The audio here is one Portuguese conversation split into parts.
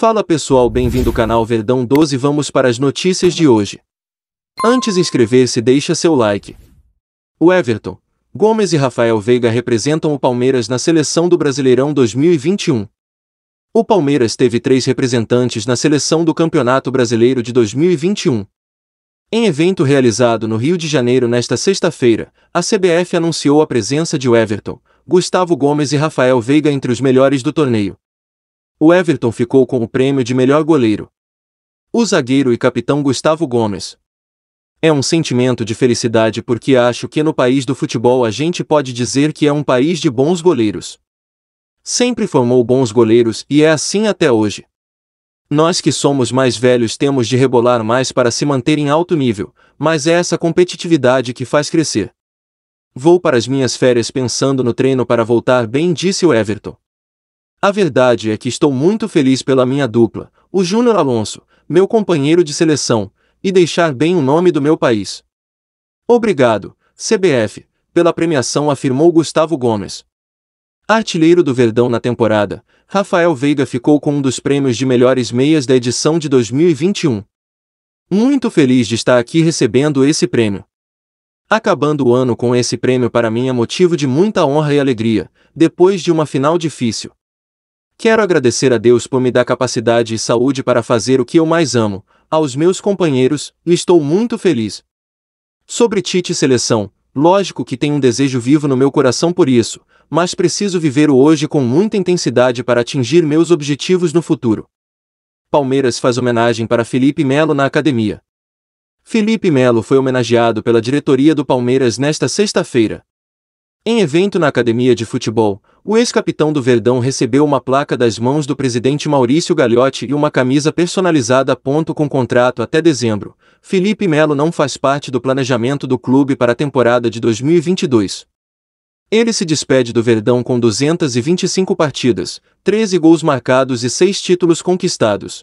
Fala pessoal, bem-vindo ao canal Verdão 12 vamos para as notícias de hoje. Antes de inscrever-se deixa seu like. O Everton, Gomes e Rafael Veiga representam o Palmeiras na seleção do Brasileirão 2021. O Palmeiras teve três representantes na seleção do Campeonato Brasileiro de 2021. Em evento realizado no Rio de Janeiro nesta sexta-feira, a CBF anunciou a presença de Everton, Gustavo Gomes e Rafael Veiga entre os melhores do torneio o Everton ficou com o prêmio de melhor goleiro. O zagueiro e capitão Gustavo Gomes. É um sentimento de felicidade porque acho que no país do futebol a gente pode dizer que é um país de bons goleiros. Sempre formou bons goleiros e é assim até hoje. Nós que somos mais velhos temos de rebolar mais para se manter em alto nível, mas é essa competitividade que faz crescer. Vou para as minhas férias pensando no treino para voltar bem, disse o Everton. A verdade é que estou muito feliz pela minha dupla, o Júnior Alonso, meu companheiro de seleção, e deixar bem o nome do meu país. Obrigado, CBF, pela premiação afirmou Gustavo Gomes. Artilheiro do Verdão na temporada, Rafael Veiga ficou com um dos prêmios de melhores meias da edição de 2021. Muito feliz de estar aqui recebendo esse prêmio. Acabando o ano com esse prêmio para mim é motivo de muita honra e alegria, depois de uma final difícil. Quero agradecer a Deus por me dar capacidade e saúde para fazer o que eu mais amo, aos meus companheiros, e estou muito feliz. Sobre Tite Seleção, lógico que tem um desejo vivo no meu coração por isso, mas preciso viver o hoje com muita intensidade para atingir meus objetivos no futuro. Palmeiras faz homenagem para Felipe Melo na academia. Felipe Melo foi homenageado pela diretoria do Palmeiras nesta sexta-feira, em evento na academia de futebol, o ex-capitão do Verdão recebeu uma placa das mãos do presidente Maurício Gagliotti e uma camisa personalizada a ponto com contrato até dezembro. Felipe Melo não faz parte do planejamento do clube para a temporada de 2022. Ele se despede do Verdão com 225 partidas, 13 gols marcados e 6 títulos conquistados.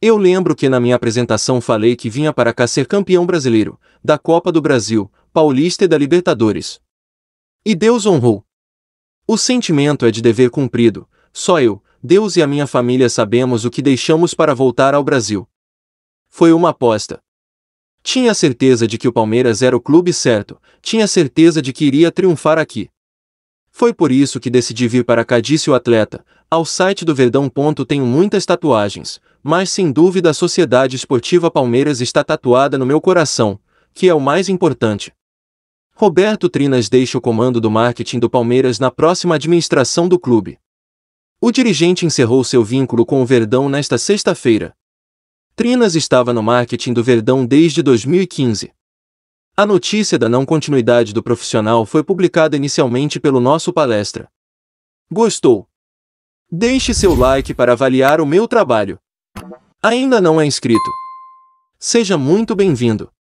Eu lembro que na minha apresentação falei que vinha para cá ser campeão brasileiro, da Copa do Brasil, Paulista e da Libertadores. E Deus honrou. O sentimento é de dever cumprido, só eu, Deus e a minha família sabemos o que deixamos para voltar ao Brasil. Foi uma aposta. Tinha certeza de que o Palmeiras era o clube certo, tinha certeza de que iria triunfar aqui. Foi por isso que decidi vir para cá, disse o atleta. Ao site do Verdão. Ponto, tenho muitas tatuagens, mas sem dúvida a Sociedade Esportiva Palmeiras está tatuada no meu coração, que é o mais importante. Roberto Trinas deixa o comando do marketing do Palmeiras na próxima administração do clube. O dirigente encerrou seu vínculo com o Verdão nesta sexta-feira. Trinas estava no marketing do Verdão desde 2015. A notícia da não continuidade do profissional foi publicada inicialmente pelo nosso palestra. Gostou? Deixe seu like para avaliar o meu trabalho. Ainda não é inscrito? Seja muito bem-vindo.